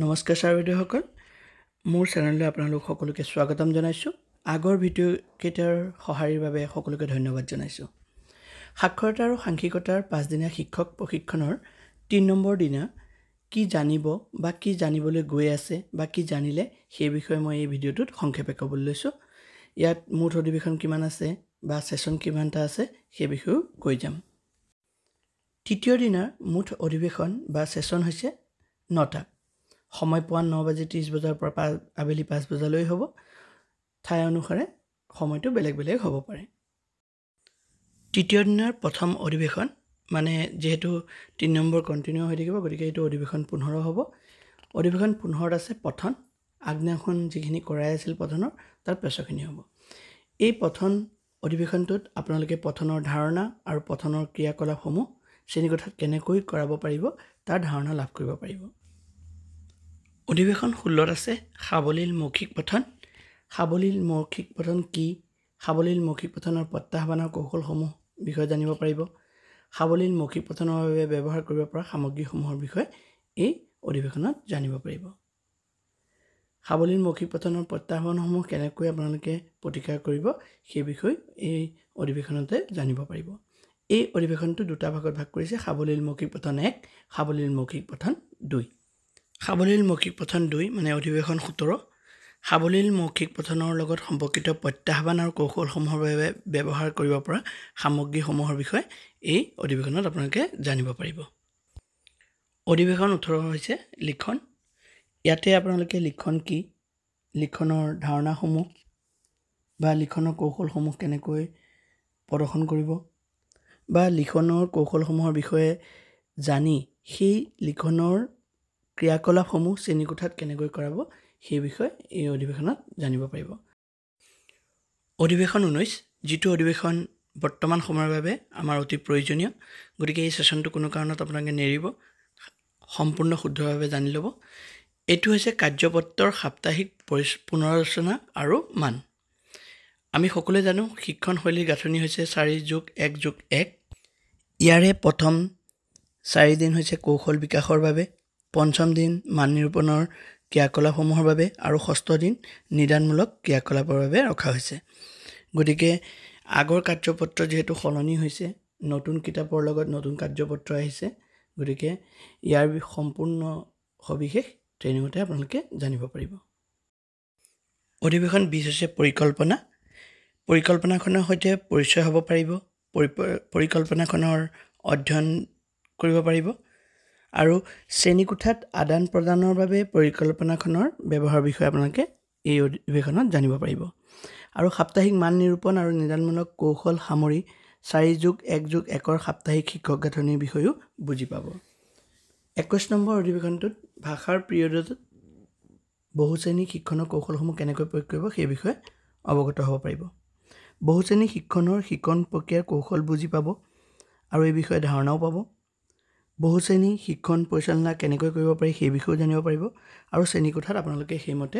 নমস্কাৰ ছাৰ বাইদেউসকল মোৰ চেনেললৈ আপোনালোক সকলোকে স্বাগতম জনাইছোঁ আগৰ ভিডিঅ'কেইটাৰ সঁহাৰিৰ বাবে সকলোকে ধন্যবাদ জনাইছোঁ সাক্ষৰতা আৰু সাংসিকতাৰ পাঁচদিনীয়া শিক্ষক প্ৰশিক্ষণৰ তিনি নম্বৰ দিনা কি জানিব বা কি জানিবলৈ গৈ আছে বা কি জানিলে সেই বিষয়ে মই এই ভিডিঅ'টোত সংক্ষেপে ক'বলৈ লৈছোঁ ইয়াত মুঠ অধিৱেশন কিমান আছে বা ছেশ্যন কিমানটা আছে সেই বিষয়েও কৈ যাম তৃতীয় দিনাৰ মুঠ অধিৱেশন বা ছেশ্যন হৈছে নটা সময় পোৱা ন বাজি ত্ৰিছ বজাৰ পৰা পাঁচ আবেলি পাঁচ বজালৈ হ'ব ঠাই অনুসাৰে সময়টো বেলেগ বেলেগ হ'ব পাৰে তৃতীয় দিনাৰ প্ৰথম অধিৱেশন মানে যিহেতু তিনি নম্বৰ কণ্টিনিউ হৈ থাকিব গতিকে এইটো অধিৱেশন পোন্ধৰ হ'ব অধিৱেশন পোন্ধৰত আছে পঠন আগদিনাখন যিখিনি কৰাই আছিল পঠনৰ তাৰ পেছৰখিনি হ'ব এই পঠন অধিৱেশনটোত আপোনালোকে পঠনৰ ধাৰণা আৰু পঠনৰ ক্ৰিয়াকলাপসমূহ শ্ৰেণীকোঠাত কেনেকৈ কৰাব পাৰিব তাৰ ধাৰণা লাভ কৰিব পাৰিব অধিৱেশন ষোল্লত আছে সাৱলীল মৌখিক পঠন সাৱলীল মৌখিক পঠন কি সাৱলীল মৌখিক পঠনৰ প্ৰত্যাহ্বানৰ কৌশলসমূহ বিষয়ে জানিব পাৰিব সাৱলীল মৌখিক পঠনৰ বাবে ব্যৱহাৰ কৰিব পৰা সামগ্ৰীসমূহৰ বিষয়ে এই অধিৱেশনত জানিব পাৰিব সাৱলীল মৌখিক পঠনৰ প্ৰত্যাহ্বানসমূহ কেনেকৈ আপোনালোকে প্ৰতিকাৰ কৰিব সেই বিষয়ে এই অধিৱেশনতে জানিব পাৰিব এই অধিৱেশনটো দুটা ভাগত ভাগ কৰিছে সাৱলীল মৌখিক পঠন এক সাৱলীল মৌখিক পঠন দুই সাৱলীল মৌখিক পঠন দুই মানে অধিৱেশন সোতৰ সাৱলীল মৌখিক পঠনৰ লগত সম্পৰ্কিত প্ৰত্যাহ্বান আৰু কৌশলসমূহৰ বাবে ব্যৱহাৰ কৰিব পৰা সামগ্ৰীসমূহৰ বিষয়ে এই অধিৱেশনত আপোনালোকে জানিব পাৰিব অধিৱেশন ওঠৰ হৈছে লিখন ইয়াতে আপোনালোকে লিখন কি লিখনৰ ধাৰণাসমূহ বা লিখনৰ কৌশলসমূহ কেনেকৈ প্ৰদৰ্শন কৰিব বা লিখনৰ কৌশলসমূহৰ বিষয়ে জানি সেই লিখনৰ ক্ৰিয়াকলাপসমূহ শ্ৰেণীকোঠাত কেনেকৈ কৰাব সেই বিষয়ে এই অধিৱেশনত জানিব পাৰিব অধিৱেশন ঊনৈছ যিটো অধিৱেশন বৰ্তমান সময়ৰ বাবে আমাৰ অতি প্ৰয়োজনীয় গতিকে এই ছেশ্যনটো কোনো কাৰণত আপোনালোকে নেৰিব সম্পূৰ্ণ শুদ্ধভাৱে জানি ল'ব এইটো হৈছে কাৰ্যপত্ৰৰ সাপ্তাহিক পৰি পুনৰচনা আৰু মান আমি সকলোৱে জানো শিক্ষণ শৈলীৰ গাঁথনি হৈছে চাৰি যোগ এক যোগ এক ইয়াৰে প্ৰথম চাৰিদিন হৈছে কৌশল বিকাশৰ বাবে পঞ্চম দিন মান নিৰূপণৰ ক্ৰিয়াকলাপসমূহৰ বাবে আৰু ষষ্ঠ দিন নিদানমূলক ক্ৰিয়াকলাপৰ বাবে ৰখা হৈছে গতিকে আগৰ কাৰ্যপত্ৰ যিহেতু সলনি হৈছে নতুন কিতাপৰ লগত নতুন কাৰ্যপত্ৰ আহিছে গতিকে ইয়াৰ সম্পূৰ্ণ সবিশেষ ট্ৰেইনিঙতে আপোনালোকে জানিব পাৰিব অধিৱেশন বিছ হৈছে পৰিকল্পনা পৰিকল্পনাখনৰ সৈতে পৰিচয় হ'ব পাৰিব পৰিকল্পনাখনৰ অধ্যয়ন কৰিব পাৰিব আৰু শ্ৰেণীকোঠাত আদান প্ৰদানৰ বাবে পৰিকল্পনাখনৰ ব্যৱহাৰৰ বিষয়ে আপোনালোকে এই অধিৱেশনত জানিব পাৰিব আৰু সাপ্তাহিক মান নিৰূপণ আৰু নিদানমূলক কৌশল সামৰি চাৰি যুগ এক যুগ একৰ সাপ্তাহিক শিক্ষক গাঁথনিৰ বিষয়েও বুজি পাব একৈছ নম্বৰ অধিৱেশনটোত ভাষাৰ পিৰিয়ডত বহু শ্ৰেণী শিক্ষণৰ কৌশলসমূহ কেনেকৈ প্ৰয়োগ কৰিব সেই বিষয়ে অৱগত হ'ব পাৰিব বহু শ্ৰেণী শিক্ষণৰ শিকণ প্ৰক্ৰিয়াৰ কৌশল বুজি পাব আৰু এই বিষয়ে ধাৰণাও পাব বহু শ্ৰেণী শিক্ষণ পৰিচালনা কেনেকৈ কৰিব পাৰি সেই বিষয়েও জানিব পাৰিব আৰু শ্ৰেণীকোঠাত আপোনালোকে সেইমতে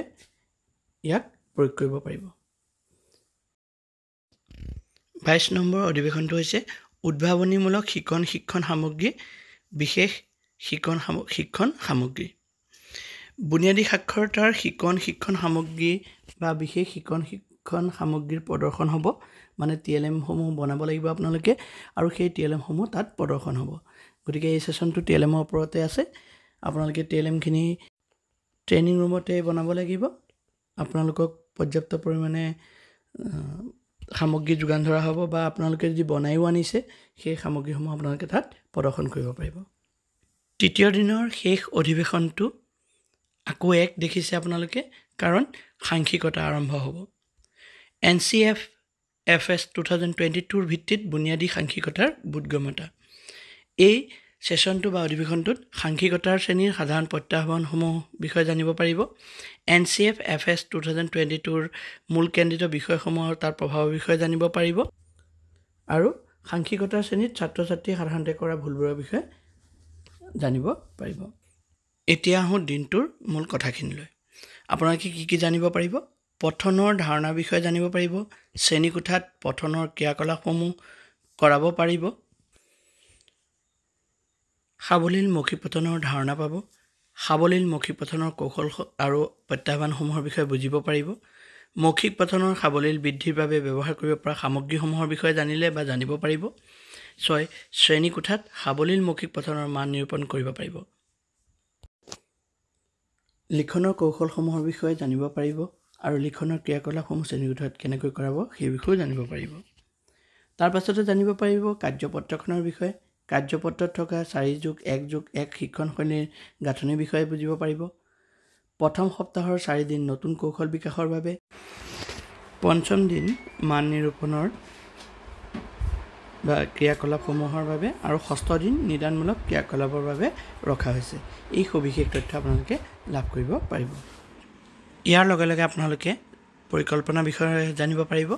ইয়াক প্ৰয়োগ কৰিব পাৰিব বাইছ নম্বৰ অধিৱেশনটো হৈছে উদ্ভাৱনীমূলক শিক্ষণ শিক্ষণ সামগ্ৰী বিশেষ শিক্ষণ সাম শিক্ষণ সামগ্ৰী বুনিয়াদী সাক্ষৰতাৰ শিকণ শিক্ষণ সামগ্ৰী বা বিশেষ শিকণ শিক্ষণ সামগ্ৰীৰ প্ৰদৰ্শন হ'ব মানে টি এল এমসমূহ বনাব লাগিব আপোনালোকে আৰু সেই টি এল এমসমূহ তাত প্ৰদৰ্শন হ'ব গতিকে এই ছেশ্যনটো টি এল এমৰ ওপৰতে আছে আপোনালোকে টি এল এমখিনি ট্ৰেইনিং ৰুমতে বনাব লাগিব আপোনালোকক পৰ্যাপ্ত পৰিমাণে সামগ্ৰী যোগান ধৰা হ'ব বা আপোনালোকে যদি বনায়ো আনিছে সেই সামগ্ৰীসমূহ আপোনালোকে তাত প্ৰদৰ্শন কৰিব পাৰিব তৃতীয় দিনৰ শেষ অধিৱেশনটো আকৌ এক দেখিছে আপোনালোকে কাৰণ সাংসিকতা আৰম্ভ হ'ব N C F F S two thousand twenty টুৰ ভিত্তিত বুনিয়াদী সাংসিকতাৰ বোধগম্যতা এই ছেশ্যনটো বা অধিৱেশনটোত সাংসিকতাৰ শ্ৰেণীৰ সাধাৰণ প্ৰত্যাহ্বানসমূহ বিষয়ে জানিব পাৰিব N C F F S two thousand twenty টুৰ মূল কেন্দ্ৰিত বিষয়সমূহৰ তাৰ প্ৰভাৱৰ বিষয়ে জানিব পাৰিব আৰু সাংসিকতাৰ শ্ৰেণীত ছাত্ৰ ছাত্ৰীয়ে সাধাৰণতে কৰা ভুলবোৰৰ বিষয়ে জানিব পাৰিব এতিয়া আহোঁ দিনটোৰ মূল কথাখিনিলৈ আপোনালোকে কি কি জানিব পাৰিব পঠনৰ ধাৰণাৰ বিষয়ে জানিব পাৰিব শ্ৰেণীকোঠাত পঠনৰ ক্ৰিয়াকলাপসমূহ কৰাব পাৰিব সাৱলীল মৌখিক পতনৰ ধাৰণা পাব সাৱলীল মৌখিক পতনৰ কৌশল আৰু প্ৰত্যাহ্বানসমূহৰ বিষয়ে বুজিব পাৰিব মৌখিক পতনৰ সাৱলীল বৃদ্ধিৰ বাবে ব্যৱহাৰ কৰিব পৰা সামগ্ৰীসমূহৰ বিষয়ে জানিলে বা জানিব পাৰিব ছয় শ্ৰেণীকোঠাত সাৱলীল মৌখিক পতনৰ মান নিৰূপণ কৰিব পাৰিব লিখনৰ কৌশলসমূহৰ বিষয়ে জানিব পাৰিব আৰু লিখনৰ ক্ৰিয়াকলাপসমূহ শ্ৰেণীকোঠাত কেনেকৈ কৰাব সেই বিষয়েও জানিব পাৰিব তাৰ পাছতে জানিব পাৰিব কাৰ্যপত্ৰখনৰ বিষয়ে কাৰ্যপত্ৰত থকা চাৰি যোগ এক যোগ এক শিক্ষণ শৈলীৰ গাঁথনিৰ বিষয়ে বুজিব পাৰিব প্ৰথম সপ্তাহৰ চাৰিদিন নতুন কৌশল বিকাশৰ বাবে পঞ্চম দিন মান নিৰূপণৰ বা ক্ৰিয়াকলাপসমূহৰ বাবে আৰু ষষ্ঠ দিন নিদানমূলক ক্ৰিয়াকলাপৰ বাবে ৰখা হৈছে এই সবিশেষ তথ্য আপোনালোকে লাভ কৰিব পাৰিব ইয়াৰ লগে লগে আপোনালোকে পৰিকল্পনা বিষয়ে জানিব পাৰিব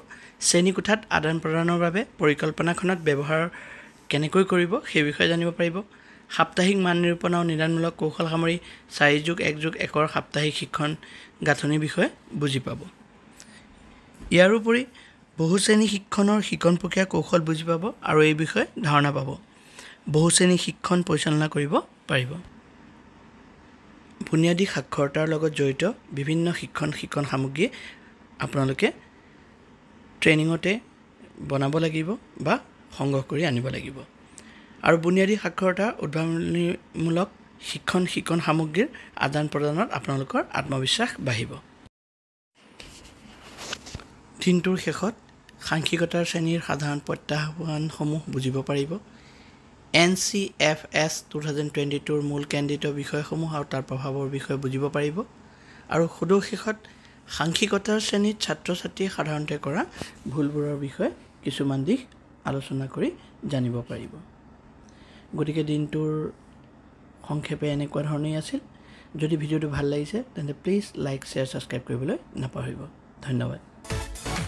শ্ৰেণীকোঠাত আদান প্ৰদানৰ বাবে পৰিকল্পনাখনত ব্যৱহাৰ কেনেকৈ কৰিব সেই বিষয়ে জানিব পাৰিব সাপ্তাহিক মান নিৰূপণ আৰু নিদানমূলক কৌশল সামৰি চাৰি যুগ এক যুগ একৰ সাপ্তাহিক শিক্ষণ গাঁথনিৰ বিষয়ে বুজি পাব ইয়াৰোপৰি শ্ৰেণী শিক্ষণৰ শিক্ষণ প্ৰক্ৰিয়া কৌশল বুজি পাব আৰু এই বিষয়ে ধাৰণা পাব বহু শ্ৰেণী শিক্ষণ পৰিচালনা কৰিব পাৰিব বুনিয়াদী সাক্ষৰতাৰ লগত জড়িত বিভিন্ন শিক্ষণ শিক্ষণ সামগ্ৰী আপোনালোকে ট্ৰেইনিঙতে বনাব লাগিব বা সংগ্ৰহ কৰি আনিব লাগিব আৰু বুনিয়াদী সাক্ষৰতা উদ্ভাৱনীমূলক শিক্ষণ শিক্ষণ সামগ্ৰীৰ আদান প্ৰদানত আপোনালোকৰ আত্মবিশ্বাস বাঢ়িব দিনটোৰ শেষত সাংসিকতাৰ শ্ৰেণীৰ সাধাৰণ প্ৰত্যাহ্বানসমূহ বুজিব পাৰিব N C F S two thousand twenty টুৰ মূল কেন্দ্ৰিত বিষয়সমূহ আৰু তাৰ প্ৰভাৱৰ বিষয়ে বুজিব পাৰিব আৰু শেষত সাংসিকতাৰ শ্ৰেণীত ছাত্ৰ ছাত্ৰীয়ে সাধাৰণতে কৰা ভুলবোৰৰ বিষয়ে কিছুমান দিশ আলোচনা কৰি জানিব পাৰিব গতিকে দিনটোৰ সংক্ষেপে এনেকুৱা ধৰণেই আছিল যদি ভিডিঅ'টো ভাল লাগিছে তেন্তে প্লিজ লাইক শ্বেয়াৰ ছাবস্ক্ৰাইব কৰিবলৈ নাপাহৰিব ধন্যবাদ